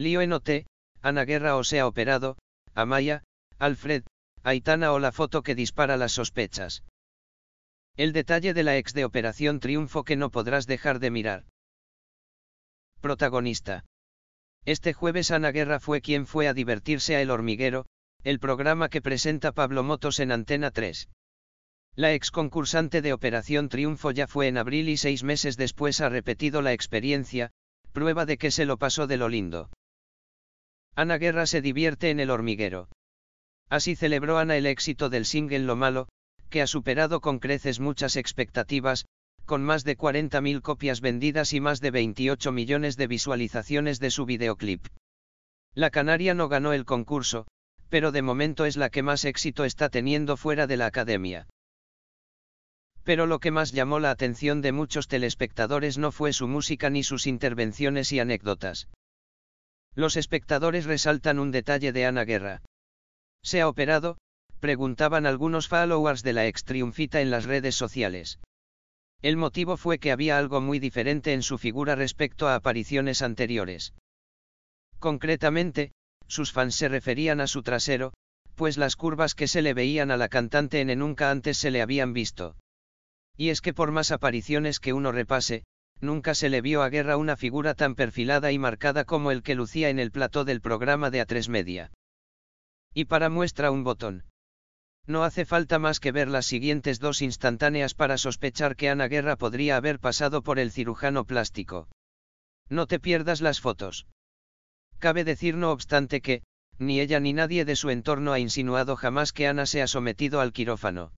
Lío en OT, Ana Guerra o se ha operado, Amaya, Alfred, Aitana o la foto que dispara las sospechas. El detalle de la ex de Operación Triunfo que no podrás dejar de mirar. Protagonista. Este jueves Ana Guerra fue quien fue a divertirse a El Hormiguero, el programa que presenta Pablo Motos en Antena 3. La ex concursante de Operación Triunfo ya fue en abril y seis meses después ha repetido la experiencia, prueba de que se lo pasó de lo lindo. Ana Guerra se divierte en el hormiguero. Así celebró Ana el éxito del single Lo Malo, que ha superado con creces muchas expectativas, con más de 40.000 copias vendidas y más de 28 millones de visualizaciones de su videoclip. La Canaria no ganó el concurso, pero de momento es la que más éxito está teniendo fuera de la academia. Pero lo que más llamó la atención de muchos telespectadores no fue su música ni sus intervenciones y anécdotas. Los espectadores resaltan un detalle de Ana Guerra. ¿Se ha operado? preguntaban algunos followers de la ex triunfita en las redes sociales. El motivo fue que había algo muy diferente en su figura respecto a apariciones anteriores. Concretamente, sus fans se referían a su trasero, pues las curvas que se le veían a la cantante en nunca antes se le habían visto. Y es que por más apariciones que uno repase, nunca se le vio a Guerra una figura tan perfilada y marcada como el que lucía en el plató del programa de A3 Media. Y para muestra un botón. No hace falta más que ver las siguientes dos instantáneas para sospechar que Ana Guerra podría haber pasado por el cirujano plástico. No te pierdas las fotos. Cabe decir no obstante que, ni ella ni nadie de su entorno ha insinuado jamás que Ana se ha sometido al quirófano.